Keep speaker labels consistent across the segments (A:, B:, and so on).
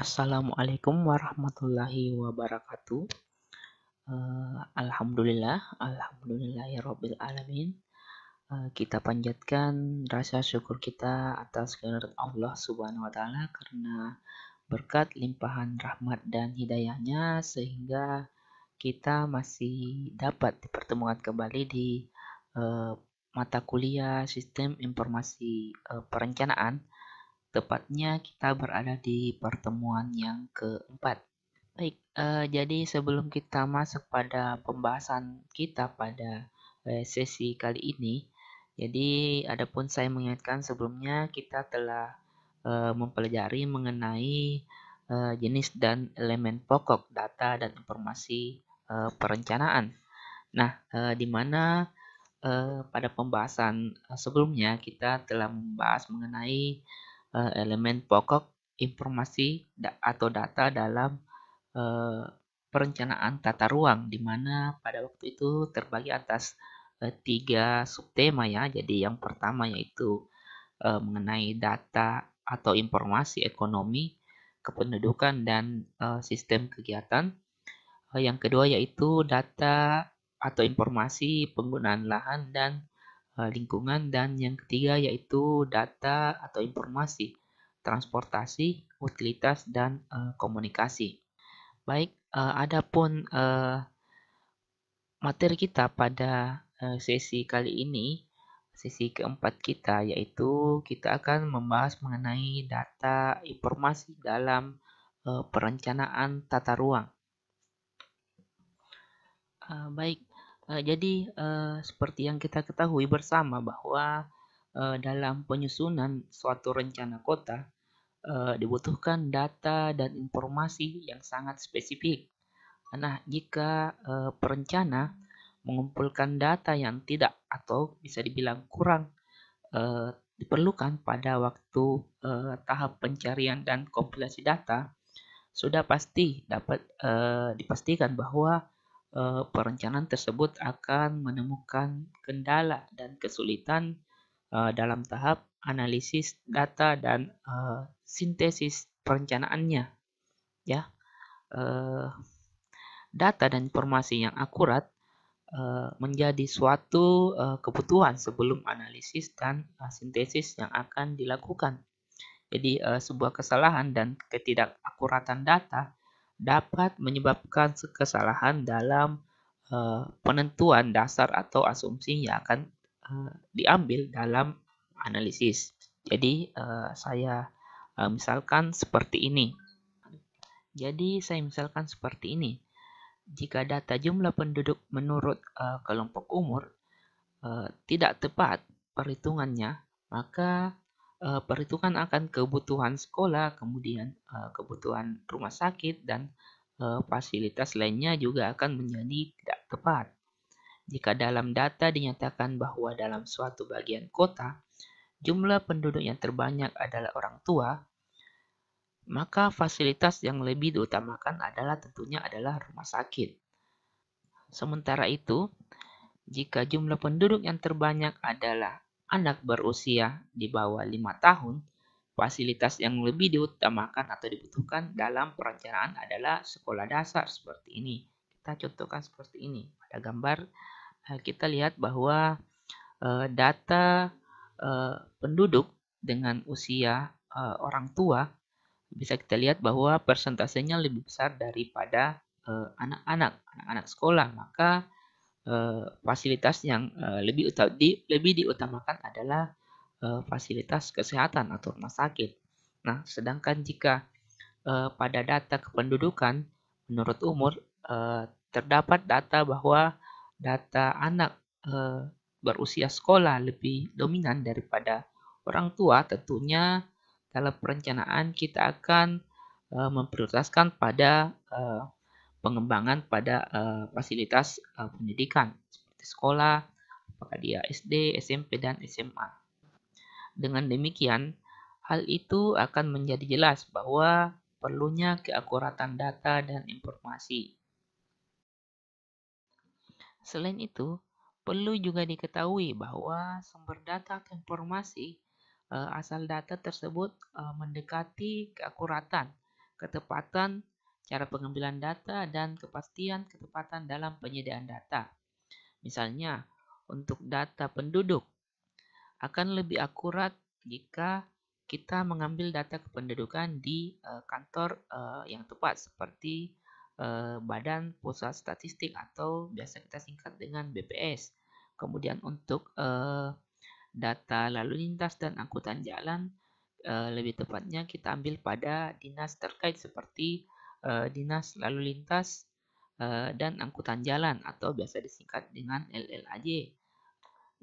A: Assalamualaikum warahmatullahi wabarakatuh. Uh, Alhamdulillah, Alhamdulillahirabbil alamin. Uh, kita panjatkan rasa syukur kita atas kebenaran Allah Subhanahu wa taala karena berkat limpahan rahmat dan hidayahnya sehingga kita masih dapat dipertemukan kembali di uh, mata kuliah Sistem Informasi uh, Perencanaan Tepatnya kita berada di pertemuan yang keempat. Baik, uh, jadi sebelum kita masuk pada pembahasan kita pada uh, sesi kali ini, jadi adapun saya mengingatkan sebelumnya kita telah uh, mempelajari mengenai uh, jenis dan elemen pokok data dan informasi uh, perencanaan. Nah, uh, di mana uh, pada pembahasan sebelumnya kita telah membahas mengenai uh, elemen pokok informasi da atau data dalam uh, perencanaan tata ruang di mana pada waktu itu terbagi atas uh, tiga subtema ya. Jadi yang pertama yaitu uh, mengenai data atau informasi ekonomi, kependudukan dan uh, sistem kegiatan. Uh, yang kedua yaitu data atau informasi penggunaan lahan dan Eh, lingkungan, dan yang ketiga yaitu data atau informasi, transportasi, utilitas, dan uh, komunikasi. Baik, uh, adapun uh, materi kita pada uh, sesi kali ini, sesi keempat kita, yaitu kita akan membahas mengenai data informasi dalam uh, perencanaan tata ruang. Uh, baik, Uh, jadi uh, seperti yang kita ketahui bersama bahwa uh, dalam penyusunan suatu rencana kota uh, dibutuhkan data dan informasi yang sangat spesifik. Nah, jika uh, perencana mengumpulkan data yang tidak atau bisa dibilang kurang uh, diperlukan pada waktu uh, tahap pencarian dan kompilasi data, sudah pasti dapat uh, dipastikan bahwa Eh, perencanaan tersebut akan menemukan kendala dan kesulitan eh, dalam tahap analisis data dan eh, sintesis perencanaannya. Ya, data dan informasi yang akurat menjadi suatu kebutuhan sebelum analisis dan sintesis yang akan dilakukan. Jadi, sebuah kesalahan dan ketidakakuratan data dapat menyebabkan kesalahan dalam eh, penentuan dasar atau asumsi yang akan eh, diambil dalam analisis. Jadi eh, saya misalkan seperti ini. Jadi saya misalkan seperti ini. Jika data jumlah penduduk menurut kelompok umur tidak tepat perhitungannya, maka uh, perhitungan akan kebutuhan sekolah, kemudian eh, kebutuhan rumah sakit dan eh, fasilitas lainnya juga akan menjadi tidak tepat. Jika dalam data dinyatakan bahwa dalam suatu bagian kota jumlah penduduk yang terbanyak adalah orang tua, maka fasilitas yang lebih diutamakan adalah tentunya adalah rumah sakit. Sementara itu, jika jumlah penduduk yang terbanyak adalah anak berusia di bawah lima tahun, fasilitas yang lebih diutamakan atau dibutuhkan dalam perencanaan adalah sekolah dasar seperti ini. Kita contohkan seperti ini. Pada gambar eh, kita lihat bahwa eh, data eh, penduduk dengan usia orang tua bisa kita lihat bahwa persentasenya lebih besar daripada anak-anak, anak-anak sekolah. Maka Eh, fasilitas yang eh, lebih di, lebih diutamakan adalah eh, fasilitas kesehatan atau rumah sakit. Nah, sedangkan jika pada data kependudukan menurut umur terdapat data bahwa data anak berusia sekolah lebih dominan daripada orang tua, tentunya dalam perencanaan kita akan memprioritaskan pada pengembangan pada uh, fasilitas uh, pendidikan seperti sekolah, apakah dia SD, SMP, dan SMA. Dengan demikian, hal itu akan menjadi jelas bahwa perlunya keakuratan data dan informasi. Selain itu, perlu juga diketahui bahwa sumber data atau informasi eh, asal data tersebut mendekati keakuratan, ketepatan, cara pengambilan data, dan kepastian ketepatan dalam penyediaan data. Misalnya, untuk data penduduk, akan lebih akurat jika kita mengambil data kependudukan di eh, kantor eh, yang tepat seperti eh, Badan Pusat Statistik atau biasa kita singkat dengan BPS. Kemudian untuk data lalu lintas dan angkutan jalan lebih tepatnya kita ambil pada dinas terkait seperti Eh, dinas lalu lintas eh, dan angkutan jalan atau biasa disingkat dengan LLAJ.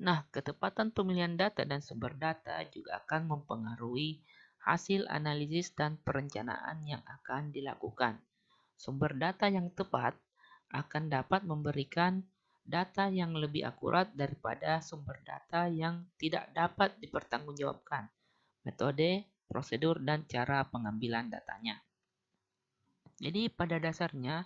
A: Nah, ketepatan pemilihan data dan sumber data juga akan mempengaruhi hasil analisis dan perencanaan yang akan dilakukan. Sumber data yang tepat akan dapat memberikan data yang lebih akurat daripada sumber data yang tidak dapat dipertanggungjawabkan. Metode, prosedur, dan cara pengambilan datanya. Jadi pada dasarnya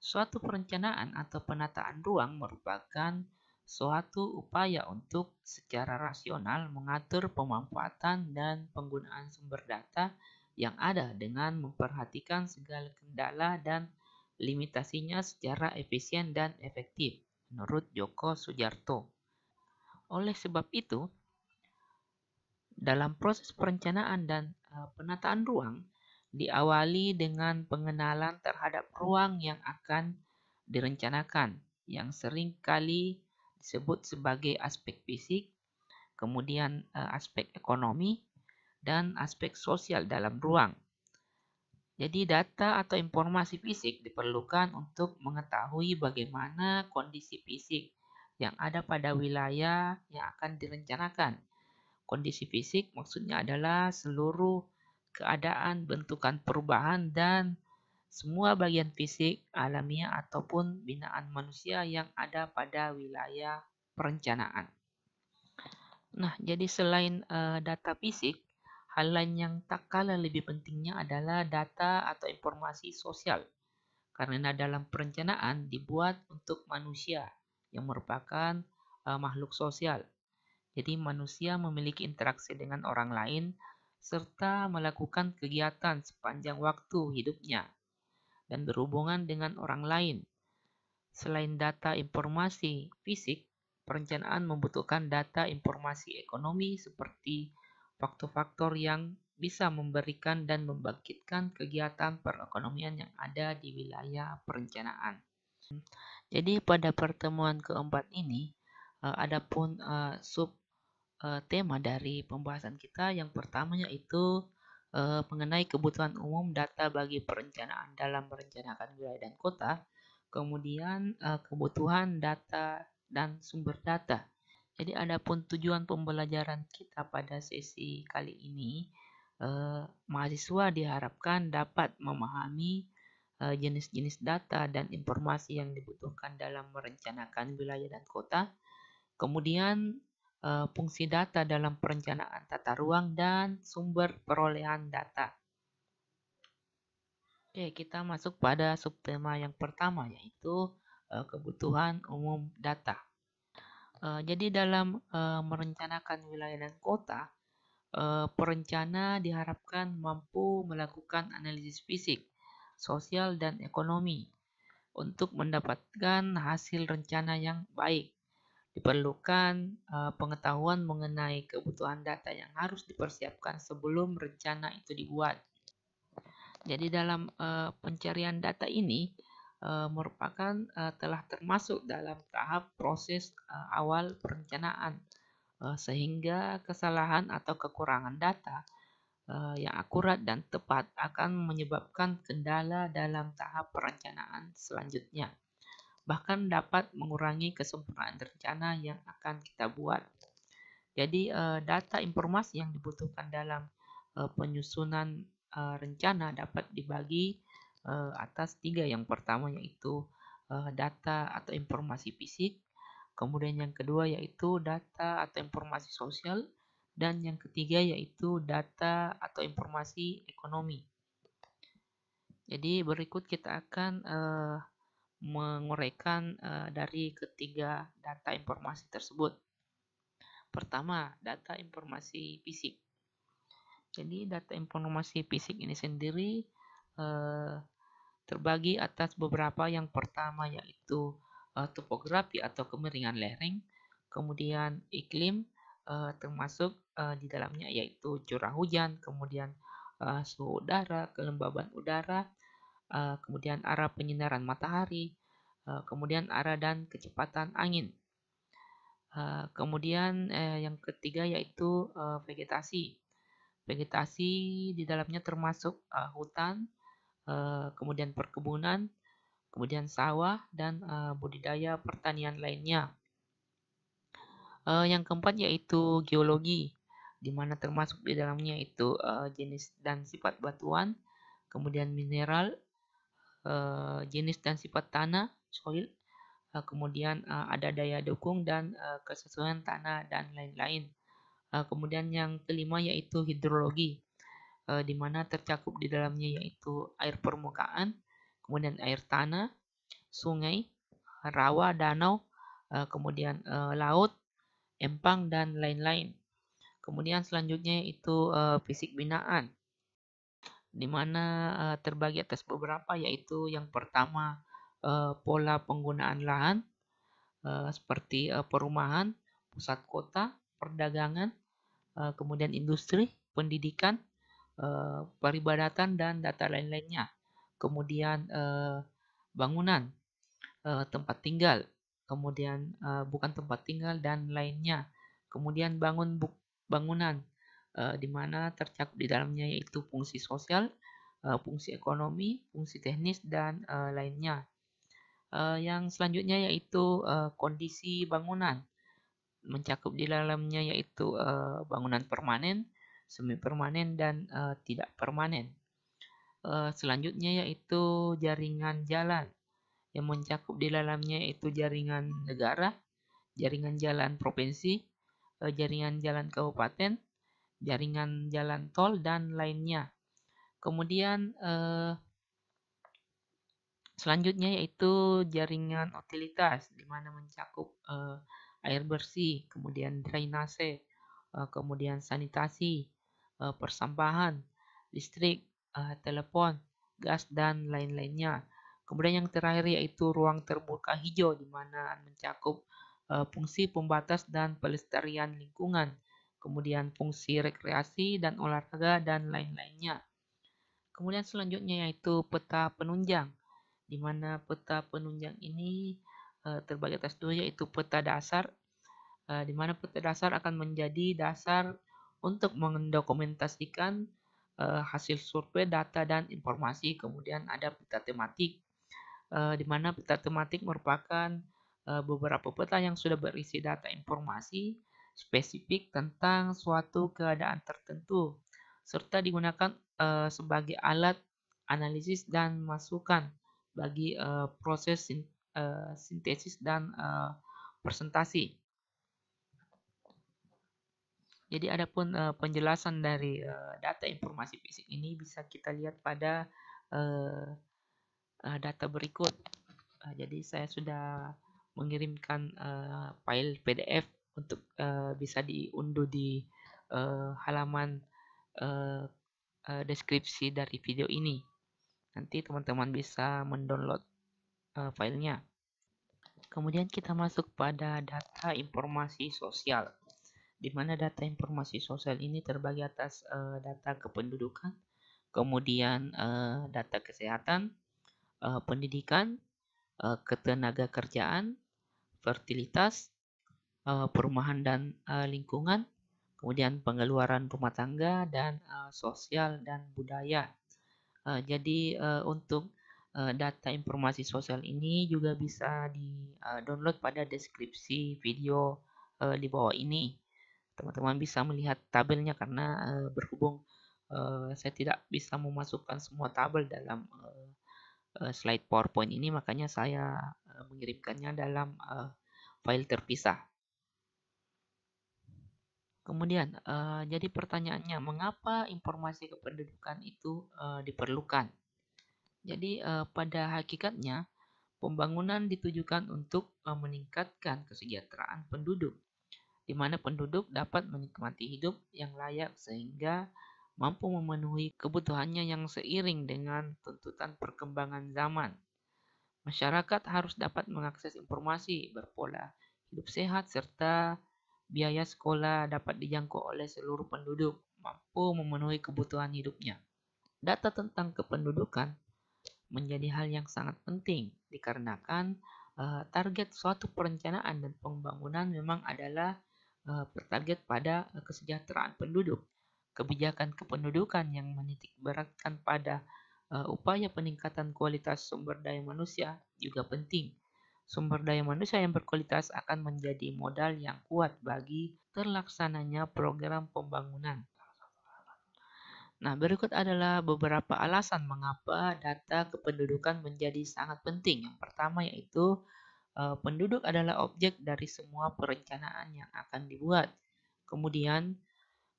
A: suatu perencanaan atau penataan ruang merupakan suatu upaya untuk secara rasional mengatur pemanfaatan dan penggunaan sumber data yang ada dengan memperhatikan segala kendala dan limitasinya secara efisien dan efektif, menurut Joko Sujarto. Oleh sebab itu, dalam proses perencanaan dan eh, penataan ruang, diawali dengan pengenalan terhadap ruang yang akan direncanakan, yang seringkali disebut sebagai aspek fisik, kemudian eh, aspek ekonomi, dan aspek sosial dalam ruang. Jadi data atau informasi fisik diperlukan untuk mengetahui bagaimana kondisi fisik yang ada pada wilayah yang akan direncanakan. Kondisi fisik maksudnya adalah seluruh keadaan, bentukan perubahan, dan semua bagian fisik, alamiah, ataupun binaan manusia yang ada pada wilayah perencanaan. Nah, jadi selain uh, data fisik, hal lain yang tak kalah lebih pentingnya adalah data atau informasi sosial. Karena dalam perencanaan dibuat untuk manusia yang merupakan uh, makhluk sosial. Jadi manusia memiliki interaksi dengan orang lain serta melakukan kegiatan sepanjang waktu hidupnya dan berhubungan dengan orang lain. Selain data informasi fisik, perencanaan membutuhkan data informasi ekonomi seperti faktor-faktor yang bisa memberikan dan membangkitkan kegiatan perekonomian yang ada di wilayah perencanaan. Jadi pada pertemuan keempat ini, eh, adapun eh, sub uh, tema dari pembahasan kita. Yang pertamanya itu uh, mengenai kebutuhan umum data bagi perencanaan dalam merencanakan wilayah dan kota. Kemudian uh, kebutuhan data dan sumber data. Jadi adapun tujuan pembelajaran kita pada sesi kali ini, eh, mahasiswa diharapkan dapat memahami jenis-jenis data dan informasi yang dibutuhkan dalam merencanakan wilayah dan kota. Kemudian Eh, fungsi data dalam perencanaan tata ruang dan sumber perolehan data. Oke, kita masuk pada subtema yang pertama yaitu eh, kebutuhan umum data. Eh, jadi dalam merencanakan wilayah dan kota, perencana diharapkan mampu melakukan analisis fisik, sosial dan ekonomi untuk mendapatkan hasil rencana yang baik. Diperlukan uh, pengetahuan mengenai kebutuhan data yang harus dipersiapkan sebelum rencana itu dibuat. Jadi dalam uh, pencarian data ini uh, merupakan uh, telah termasuk dalam tahap proses uh, awal perencanaan uh, sehingga kesalahan atau kekurangan data uh, yang akurat dan tepat akan menyebabkan kendala dalam tahap perencanaan selanjutnya bahkan dapat mengurangi kesempurnaan rencana yang akan kita buat. Jadi eh, data informasi yang dibutuhkan dalam eh, penyusunan eh, rencana dapat dibagi atas tiga. Yang pertama yaitu data atau informasi fisik, kemudian yang kedua yaitu data atau informasi sosial, dan yang ketiga yaitu data atau informasi ekonomi. Jadi berikut kita akan uh, menguraikan e, eh, dari ketiga data informasi tersebut. Pertama, data informasi fisik. Jadi data informasi fisik ini sendiri e, terbagi atas beberapa yang pertama yaitu e, topografi atau kemiringan lereng, kemudian iklim e, termasuk e, di dalamnya yaitu curah hujan, kemudian e, suhu udara, kelembaban udara, Eh, kemudian arah penyinaran matahari, eh, kemudian arah dan kecepatan angin. Eh, kemudian yang ketiga yaitu vegetasi. Vegetasi di dalamnya termasuk hutan, kemudian perkebunan, kemudian sawah dan budidaya pertanian lainnya. yang keempat yaitu geologi, di mana termasuk di dalamnya itu jenis dan sifat batuan, kemudian mineral, Eh, jenis dan sifat tanah soil, eh, kemudian eh, ada daya dukung dan kesesuaian tanah dan lain-lain. kemudian yang kelima yaitu hidrologi, di mana tercakup di dalamnya yaitu air permukaan, kemudian air tanah, sungai, rawa, danau, kemudian laut, empang dan lain-lain. Kemudian selanjutnya itu fisik binaan di mana uh, terbagi atas beberapa yaitu yang pertama uh, pola penggunaan lahan uh, seperti uh, perumahan, pusat kota, perdagangan, uh, kemudian industri, pendidikan, uh, peribadatan dan data lain-lainnya. Kemudian uh, bangunan, uh, tempat tinggal, kemudian uh, bukan tempat tinggal dan lainnya. Kemudian bangun bu bangunan uh, di mana tercakup di dalamnya yaitu fungsi sosial, uh, fungsi ekonomi, fungsi teknis dan uh, lainnya. Uh, yang selanjutnya yaitu uh, kondisi bangunan mencakup di dalamnya yaitu uh, bangunan permanen, semi permanen dan uh, tidak permanen. Uh, selanjutnya yaitu jaringan jalan yang mencakup di dalamnya yaitu jaringan negara, jaringan jalan provinsi, uh, jaringan jalan kabupaten, jaringan jalan tol dan lainnya. Kemudian eh, selanjutnya yaitu jaringan utilitas di mana mencakup eh, air bersih, kemudian drainase, eh, kemudian sanitasi, eh, persampahan, listrik, eh, telepon, gas dan lain-lainnya. Kemudian yang terakhir yaitu ruang terbuka hijau di mana mencakup eh, fungsi pembatas dan pelestarian lingkungan kemudian fungsi rekreasi dan olahraga, dan lain-lainnya. Kemudian selanjutnya yaitu peta penunjang, di mana peta penunjang ini eh, terbagi atas dua yaitu peta dasar, eh, di mana peta dasar akan menjadi dasar untuk mendokumentasikan eh, hasil survei, data, dan informasi. Kemudian ada peta tematik, di mana peta tematik merupakan beberapa peta yang sudah berisi data informasi, spesifik tentang suatu keadaan tertentu, serta digunakan e, sebagai alat analisis dan masukan bagi e, proses sin, e, sintesis dan e, presentasi. Jadi adapun e, penjelasan dari e, data informasi fisik ini bisa kita lihat pada e, e, data berikut. jadi saya sudah mengirimkan e, file PDF untuk uh, bisa diunduh di uh, halaman uh, uh, deskripsi dari video ini. Nanti teman-teman bisa mendownload uh, filenya. Kemudian kita masuk pada data informasi sosial, di mana data informasi sosial ini terbagi atas uh, data kependudukan, kemudian uh, data kesehatan, uh, pendidikan, uh, ketenaga kerjaan, fertilitas, uh, perumahan dan uh, lingkungan, kemudian pengeluaran rumah tangga dan uh, sosial dan budaya. Uh, jadi uh, untuk uh, data informasi sosial ini juga bisa di uh, download pada deskripsi video uh, di bawah ini. Teman-teman bisa melihat tabelnya karena uh, berhubung uh, saya tidak bisa memasukkan semua tabel dalam uh, slide PowerPoint ini, makanya saya mengirimkannya dalam file terpisah. Kemudian, uh, jadi pertanyaannya, mengapa informasi kependudukan itu uh, diperlukan? Jadi, uh, pada hakikatnya, pembangunan ditujukan untuk uh, meningkatkan kesejahteraan penduduk, di mana penduduk dapat menikmati hidup yang layak sehingga mampu memenuhi kebutuhannya yang seiring dengan tuntutan perkembangan zaman. Masyarakat harus dapat mengakses informasi berpola hidup sehat serta biaya sekolah dapat dijangkau oleh seluruh penduduk mampu memenuhi kebutuhan hidupnya. Data tentang kependudukan menjadi hal yang sangat penting dikarenakan uh, target suatu perencanaan dan pembangunan memang adalah uh, bertarget pada eh, kesejahteraan penduduk. Kebijakan kependudukan yang menitikberatkan pada uh, upaya peningkatan kualitas sumber daya manusia juga penting Sumber daya manusia yang berkualitas akan menjadi modal yang kuat bagi terlaksananya program pembangunan. Nah, berikut adalah beberapa alasan mengapa data kependudukan menjadi sangat penting. Yang pertama yaitu eh, penduduk adalah objek dari semua perencanaan yang akan dibuat. Kemudian,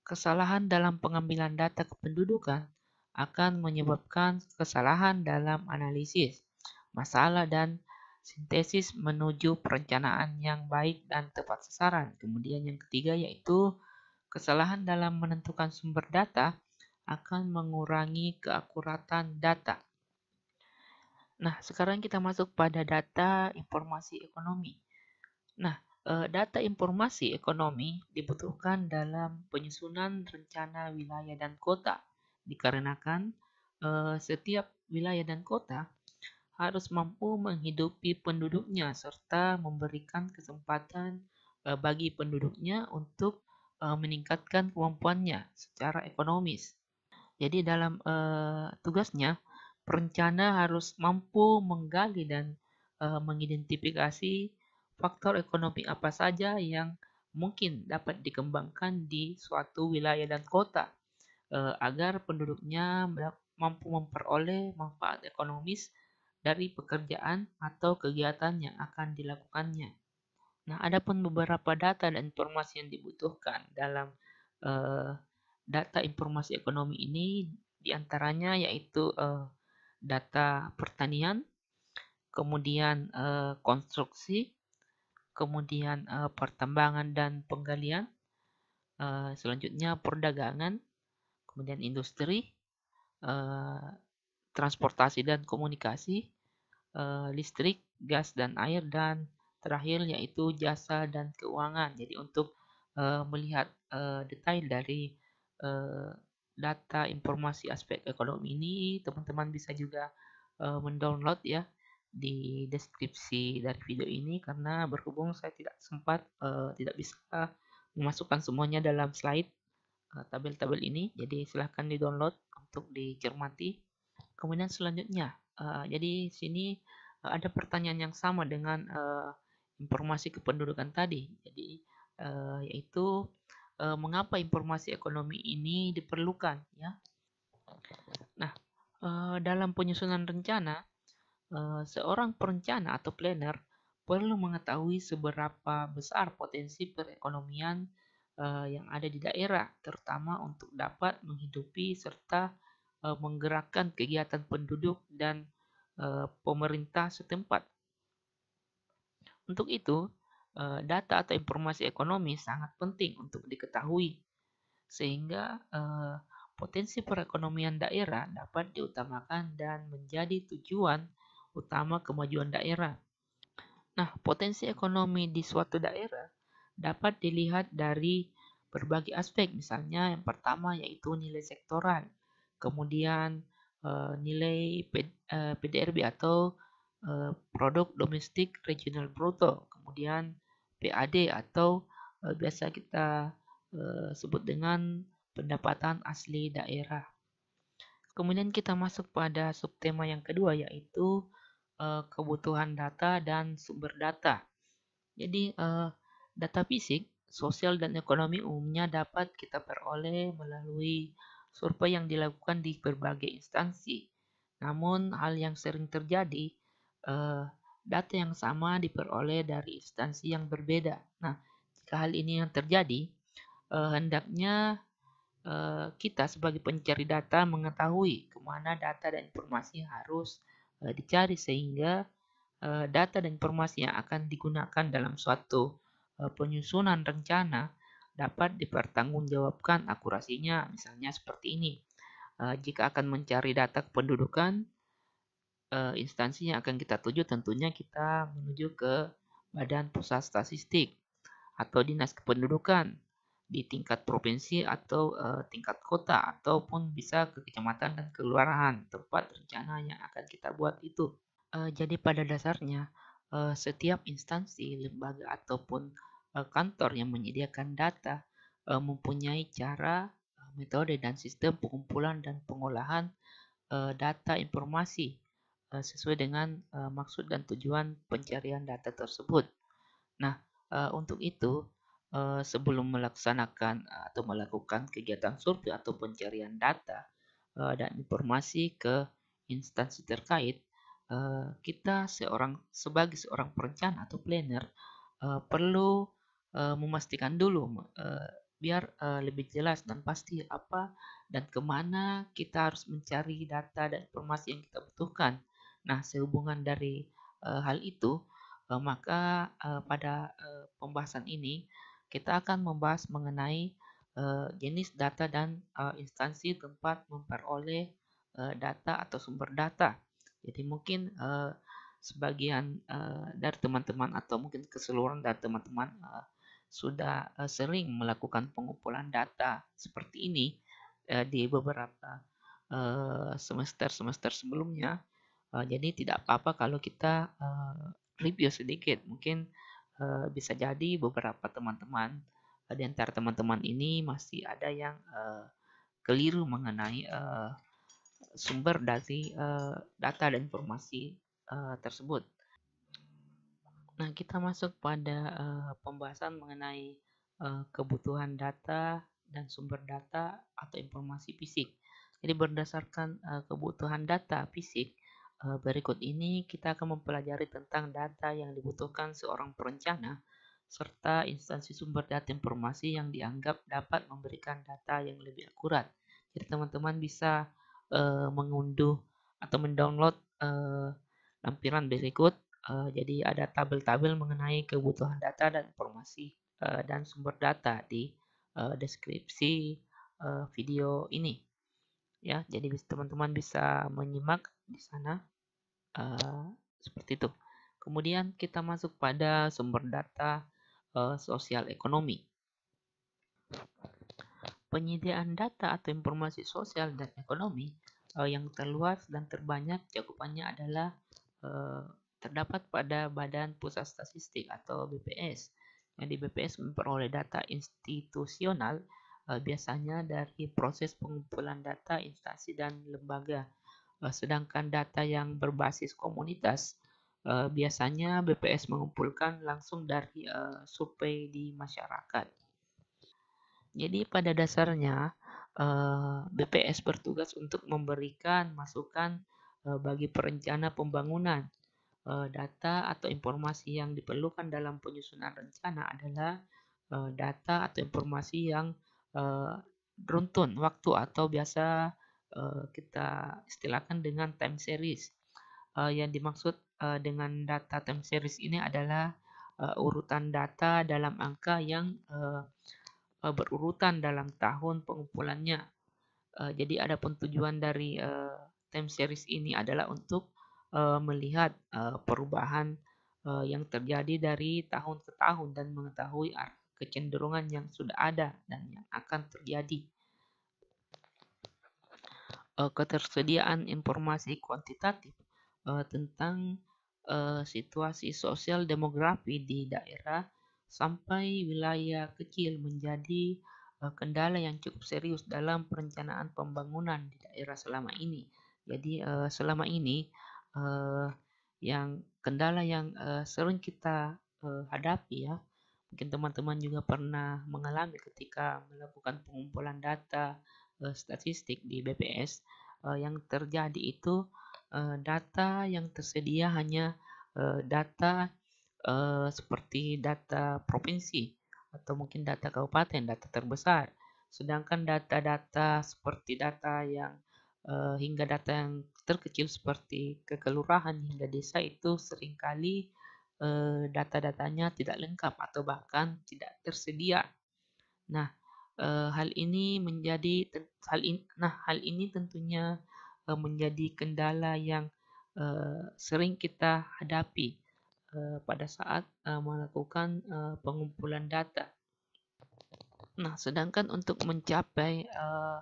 A: kesalahan dalam pengambilan data kependudukan akan menyebabkan kesalahan dalam analisis, masalah dan sintesis menuju perencanaan yang baik dan tepat sasaran. Kemudian yang ketiga yaitu kesalahan dalam menentukan sumber data akan mengurangi keakuratan data. Nah, sekarang kita masuk pada data informasi ekonomi. Nah, eh, data informasi ekonomi dibutuhkan dalam penyusunan rencana wilayah dan kota dikarenakan eh, setiap wilayah dan kota harus mampu menghidupi penduduknya serta memberikan kesempatan eh, bagi penduduknya untuk eh, meningkatkan kemampuannya secara ekonomis. Jadi dalam uh, tugasnya perencana harus mampu menggali dan uh, mengidentifikasi faktor ekonomi apa saja yang mungkin dapat dikembangkan di suatu wilayah dan kota agar penduduknya mampu memperoleh manfaat ekonomis dari pekerjaan atau kegiatan yang akan dilakukannya. Nah, ada pun beberapa data dan informasi yang dibutuhkan dalam uh, data informasi ekonomi ini diantaranya yaitu uh, data pertanian, kemudian uh, konstruksi, kemudian uh, pertambangan dan penggalian, uh, selanjutnya perdagangan, kemudian industri, uh, transportasi dan komunikasi, eh, listrik, gas dan air, dan terakhir yaitu jasa dan keuangan. Jadi untuk eh, melihat eh, detail dari data informasi aspek ekonomi ini, teman-teman bisa juga mendownload ya di deskripsi dari video ini karena berhubung saya tidak sempat uh, tidak bisa memasukkan semuanya dalam slide tabel-tabel uh, ini jadi silahkan di download untuk dicermati Kemudian selanjutnya, uh, jadi sini uh, ada pertanyaan yang sama dengan uh, informasi kependudukan tadi. Jadi uh, yaitu uh, mengapa informasi ekonomi ini diperlukan ya. Nah, uh, dalam penyusunan rencana uh, seorang perencana atau planner perlu mengetahui seberapa besar potensi perekonomian uh, yang ada di daerah, terutama untuk dapat menghidupi serta Eh, menggerakkan kegiatan penduduk dan eh, pemerintah setempat. Untuk itu, eh, data atau informasi ekonomi sangat penting untuk diketahui, sehingga potensi perekonomian daerah dapat diutamakan dan menjadi tujuan utama kemajuan daerah. Nah, potensi ekonomi di suatu daerah dapat dilihat dari berbagai aspek, misalnya yang pertama yaitu nilai sektoral, kemudian uh, nilai P, uh, eh, PDRB atau uh, produk domestik regional bruto, kemudian PAD atau uh, biasa kita uh, sebut dengan pendapatan asli daerah. Kemudian kita masuk pada subtema yang kedua yaitu uh, kebutuhan data dan sumber data. Jadi uh, data fisik, sosial dan ekonomi umumnya dapat kita peroleh melalui survei yang dilakukan di berbagai instansi. Namun, hal yang sering terjadi, eh, data yang sama diperoleh dari instansi yang berbeda. Nah, jika hal ini yang terjadi, eh, hendaknya eh, kita sebagai pencari data mengetahui kemana data dan informasi harus eh, dicari sehingga eh, data dan informasi yang akan digunakan dalam suatu eh, penyusunan rencana dapat dipertanggungjawabkan akurasinya, misalnya seperti ini. E, jika akan mencari data kependudukan, e, instansi yang akan kita tuju tentunya kita menuju ke Badan Pusat Statistik atau Dinas Kependudukan di tingkat provinsi atau e, tingkat kota ataupun bisa ke kecamatan dan kelurahan tempat rencana yang akan kita buat itu. E, jadi pada dasarnya setiap instansi, lembaga ataupun Eh, kantor yang menyediakan data eh, mempunyai cara, eh, metode, dan sistem pengumpulan dan pengolahan data informasi sesuai dengan maksud dan tujuan pencarian data tersebut. Nah, untuk itu, sebelum melaksanakan atau melakukan kegiatan survei atau pencarian data dan informasi ke instansi terkait, kita seorang sebagai seorang perencana atau planner perlu uh, memastikan dulu uh, biar uh, lebih jelas dan hmm. pasti apa dan kemana kita harus mencari data dan informasi yang kita butuhkan. Nah, sehubungan dari uh, hal itu, uh, maka uh, pada uh, pembahasan ini kita akan membahas mengenai uh, jenis data dan uh, instansi tempat memperoleh uh, data atau sumber data. Jadi mungkin uh, sebagian uh, dari teman-teman atau mungkin keseluruhan dari teman-teman uh, sudah eh, sering melakukan pengumpulan data seperti ini eh, di beberapa eh, semester-semester sebelumnya. Jadi tidak apa-apa kalau kita review sedikit. Mungkin bisa jadi beberapa teman-teman di antara teman-teman ini masih ada yang keliru mengenai sumber dari data dan informasi tersebut. Nah, kita masuk pada uh, pembahasan mengenai uh, kebutuhan data dan sumber data atau informasi fisik. Jadi berdasarkan uh, kebutuhan data fisik, uh, berikut ini kita akan mempelajari tentang data yang dibutuhkan seorang perencana serta instansi sumber data informasi yang dianggap dapat memberikan data yang lebih akurat. Jadi teman-teman bisa uh, mengunduh atau mendownload uh, lampiran berikut Uh, jadi ada tabel-tabel mengenai kebutuhan data dan informasi uh, dan sumber data di uh, deskripsi uh, video ini. Ya, jadi teman-teman bisa menyimak di sana uh, seperti itu. Kemudian kita masuk pada sumber data uh, sosial ekonomi. Penyediaan data atau informasi sosial dan ekonomi uh, yang terluas dan terbanyak cakupannya adalah uh, terdapat pada Badan Pusat Statistik atau BPS. Yang di BPS memperoleh data institusional eh, biasanya dari proses pengumpulan data instansi dan lembaga. Eh, sedangkan data yang berbasis komunitas eh, biasanya BPS mengumpulkan langsung dari survei di masyarakat. Jadi pada dasarnya BPS bertugas untuk memberikan masukan bagi perencana pembangunan Eh, data atau informasi yang diperlukan dalam penyusunan rencana adalah eh, data atau informasi yang eh, runtun waktu atau biasa kita istilahkan dengan time series. Yang dimaksud dengan data time series ini adalah urutan data dalam angka yang berurutan dalam tahun pengumpulannya. Jadi ada pun tujuan dari time series ini adalah untuk uh, melihat uh, perubahan uh, yang terjadi dari tahun ke tahun dan mengetahui kecenderungan yang sudah ada dan yang akan terjadi. Uh, ketersediaan informasi kuantitatif uh, tentang uh, situasi sosial demografi di daerah sampai wilayah kecil menjadi kendala yang cukup serius dalam perencanaan pembangunan di daerah selama ini. Jadi selama ini uh, yang kendala yang uh, sering kita uh, hadapi ya. Mungkin teman-teman juga pernah mengalami ketika melakukan pengumpulan data uh, statistik di BPS uh, yang terjadi itu uh, data yang tersedia hanya uh, data uh, seperti data provinsi atau mungkin data kabupaten, data terbesar. Sedangkan data-data seperti data yang uh, hingga data yang terkecil seperti kekelurahan hingga desa itu seringkali uh, data-datanya tidak lengkap atau bahkan tidak tersedia. Nah, uh, hal ini menjadi hal in, nah hal ini tentunya uh, menjadi kendala yang uh, sering kita hadapi uh, pada saat uh, melakukan uh, pengumpulan data. Nah, sedangkan untuk mencapai uh,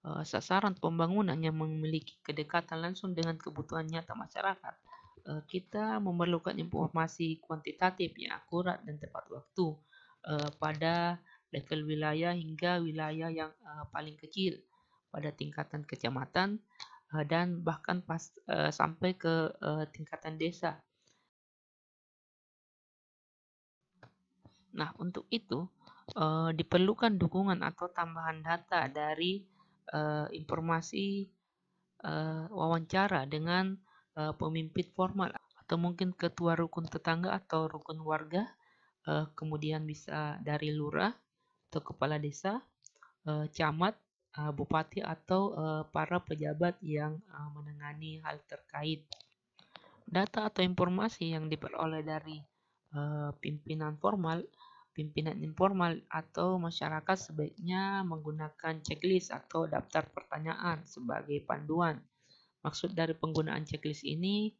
A: Eh, sasaran pembangunan yang memiliki kedekatan langsung dengan kebutuhan nyata masyarakat, eh, kita memerlukan informasi kuantitatif yang akurat dan tepat waktu eh, pada level wilayah hingga wilayah yang paling kecil, pada tingkatan kecamatan, dan bahkan pas, sampai ke tingkatan desa. Nah, untuk itu diperlukan dukungan atau tambahan data dari uh, informasi uh, wawancara dengan uh, pemimpin formal atau mungkin ketua rukun tetangga atau rukun warga, uh, kemudian bisa dari lurah atau kepala desa, uh, camat, uh, bupati atau uh, para pejabat yang uh, menangani hal terkait. Data atau informasi yang diperoleh dari uh, pimpinan formal Pimpinan informal atau masyarakat sebaiknya menggunakan checklist atau daftar pertanyaan sebagai panduan. Maksud dari penggunaan checklist ini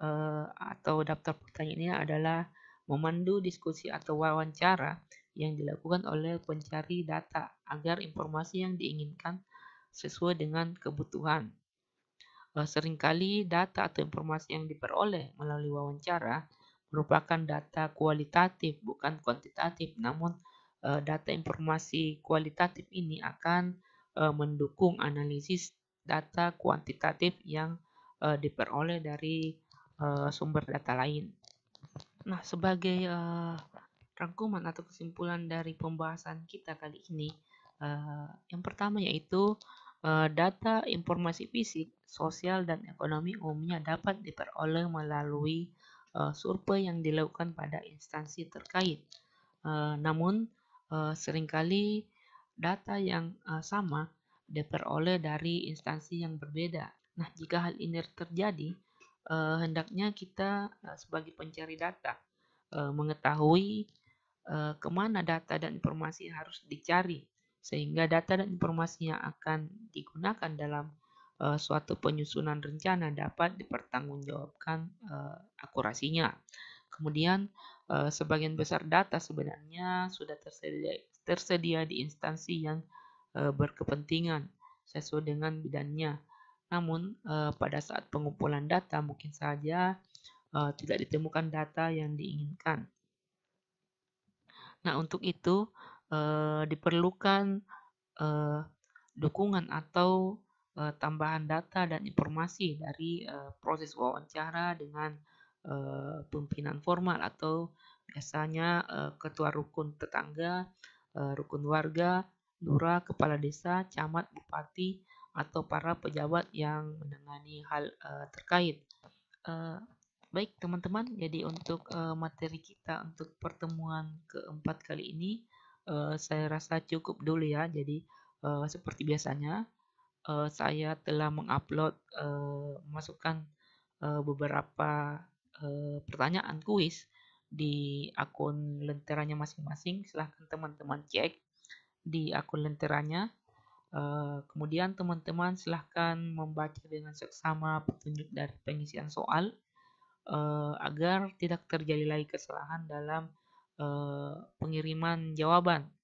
A: eh, atau daftar pertanyaan ini adalah memandu diskusi atau wawancara yang dilakukan oleh pencari data agar informasi yang diinginkan sesuai dengan kebutuhan. Eh, seringkali data atau informasi yang diperoleh melalui wawancara merupakan data kualitatif bukan kuantitatif namun uh, data informasi kualitatif ini akan uh, mendukung analisis data kuantitatif yang uh, diperoleh dari uh, sumber data lain nah sebagai uh, rangkuman atau kesimpulan dari pembahasan kita kali ini uh, yang pertama yaitu data informasi fisik, sosial, dan ekonomi umumnya dapat diperoleh melalui Eh, survei yang dilakukan pada instansi terkait. Uh, namun, uh, seringkali data yang uh, sama diperoleh dari instansi yang berbeda. Nah, jika hal ini terjadi, uh, hendaknya kita uh, sebagai pencari data uh, mengetahui uh, kemana data dan informasi harus dicari, sehingga data dan informasinya akan digunakan dalam uh, suatu penyusunan rencana dapat dipertanggungjawabkan uh, akurasinya. Kemudian uh, sebagian besar data sebenarnya sudah tersedia tersedia di instansi yang uh, berkepentingan sesuai dengan bidangnya. Namun uh, pada saat pengumpulan data mungkin saja uh, tidak ditemukan data yang diinginkan. Nah, untuk itu uh, diperlukan uh, dukungan atau uh, tambahan data dan informasi dari uh, proses wawancara dengan uh, pimpinan formal atau biasanya uh, ketua rukun tetangga, uh, rukun warga, lurah, kepala desa, camat, bupati, atau para pejabat yang menangani hal uh, terkait. Uh, baik teman-teman, jadi untuk uh, materi kita untuk pertemuan keempat kali ini uh, saya rasa cukup dulu ya. Jadi uh, seperti biasanya uh, saya telah mengupload uh, eh, masukkan uh, eh, beberapa uh, pertanyaan kuis di akun lenteranya masing-masing. Silahkan teman-teman cek di akun lenteranya. Uh, kemudian teman-teman silahkan membaca dengan seksama petunjuk dari pengisian soal uh, agar tidak terjadi lagi kesalahan dalam uh, pengiriman jawaban.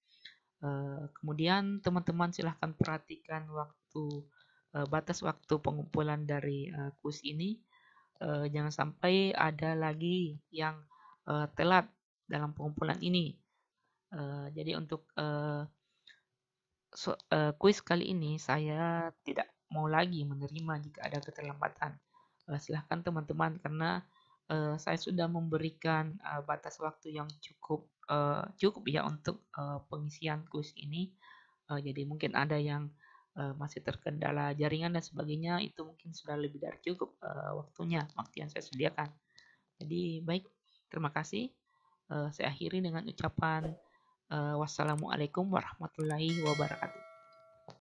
A: Uh, kemudian teman-teman silahkan perhatikan waktu waktu uh, batas waktu pengumpulan dari uh, eh, kuis ini uh, jangan sampai ada lagi yang uh, telat dalam pengumpulan ini. Uh, jadi untuk uh, so, uh, kuis kali ini saya tidak mau lagi menerima jika ada keterlambatan. Uh, silahkan teman-teman karena uh, saya sudah memberikan uh, batas waktu yang cukup uh, cukup ya untuk uh, pengisian kuis ini. Uh, jadi mungkin ada yang uh, masih terkendala jaringan dan sebagainya itu mungkin sudah lebih dari cukup uh, waktunya waktu yang saya sediakan. Jadi baik, terima kasih. Uh, saya akhiri dengan ucapan uh, wassalamualaikum warahmatullahi wabarakatuh.